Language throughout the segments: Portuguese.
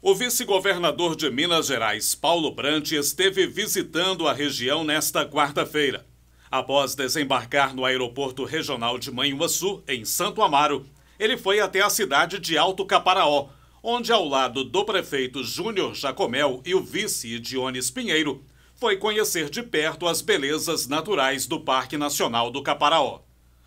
O vice-governador de Minas Gerais, Paulo Brant, esteve visitando a região nesta quarta-feira. Após desembarcar no Aeroporto Regional de Manhuaçu, em Santo Amaro, ele foi até a cidade de Alto Caparaó, onde, ao lado do prefeito Júnior Jacomel e o vice Dionis Pinheiro, foi conhecer de perto as belezas naturais do Parque Nacional do Caparaó.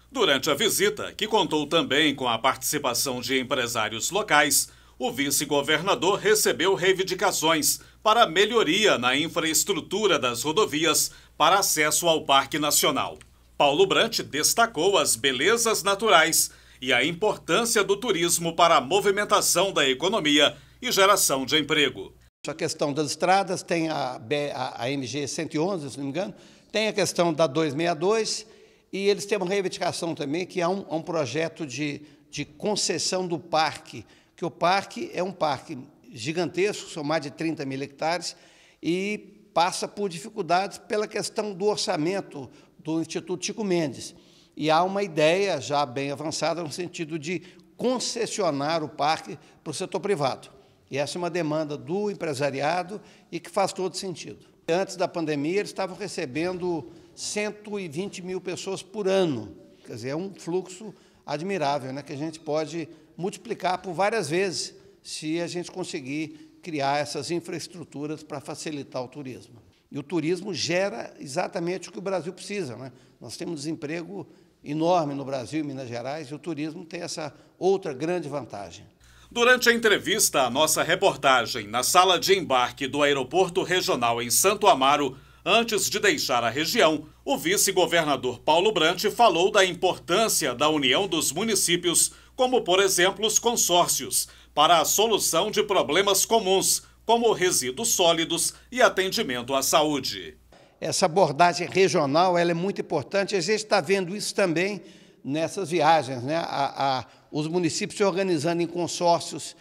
Durante a visita, que contou também com a participação de empresários locais, o vice-governador recebeu reivindicações para melhoria na infraestrutura das rodovias para acesso ao Parque Nacional. Paulo Brant destacou as belezas naturais e a importância do turismo para a movimentação da economia e geração de emprego. A questão das estradas, tem a, a, a MG 111, se não me engano, tem a questão da 262 e eles têm uma reivindicação também que há um, um projeto de, de concessão do parque que o parque é um parque gigantesco, são mais de 30 mil hectares, e passa por dificuldades pela questão do orçamento do Instituto Chico Mendes. E há uma ideia já bem avançada no sentido de concessionar o parque para o setor privado. E essa é uma demanda do empresariado e que faz todo sentido. Antes da pandemia, eles estavam recebendo 120 mil pessoas por ano. Quer dizer, é um fluxo admirável, né? que a gente pode multiplicar por várias vezes se a gente conseguir criar essas infraestruturas para facilitar o turismo. E o turismo gera exatamente o que o Brasil precisa. Né? Nós temos desemprego enorme no Brasil e Minas Gerais, e o turismo tem essa outra grande vantagem. Durante a entrevista à nossa reportagem na sala de embarque do Aeroporto Regional em Santo Amaro, Antes de deixar a região, o vice-governador Paulo Brant falou da importância da união dos municípios, como, por exemplo, os consórcios, para a solução de problemas comuns, como resíduos sólidos e atendimento à saúde. Essa abordagem regional é muito importante. A gente está vendo isso também nessas viagens, né? A, a, os municípios se organizando em consórcios,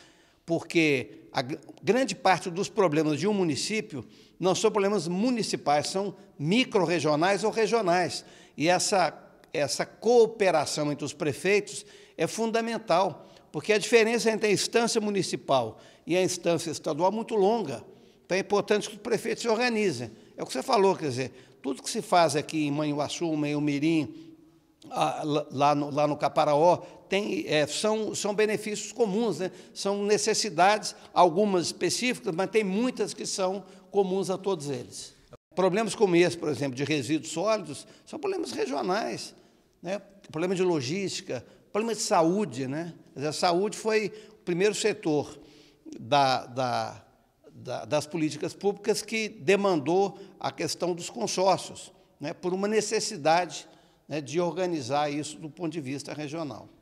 porque a grande parte dos problemas de um município não são problemas municipais, são micro-regionais ou regionais. E essa, essa cooperação entre os prefeitos é fundamental, porque a diferença entre a instância municipal e a instância estadual é muito longa. Então é importante que os prefeitos se organizem. É o que você falou, quer dizer, tudo que se faz aqui em Manhuaçu, em Mirim, lá no, lá no Caparaó, tem, é, são, são benefícios comuns, né? são necessidades, algumas específicas, mas tem muitas que são comuns a todos eles. Problemas como esse, por exemplo, de resíduos sólidos, são problemas regionais, né? problema de logística, problema de saúde. Né? A saúde foi o primeiro setor da, da, da, das políticas públicas que demandou a questão dos consórcios, né? por uma necessidade né, de organizar isso do ponto de vista regional.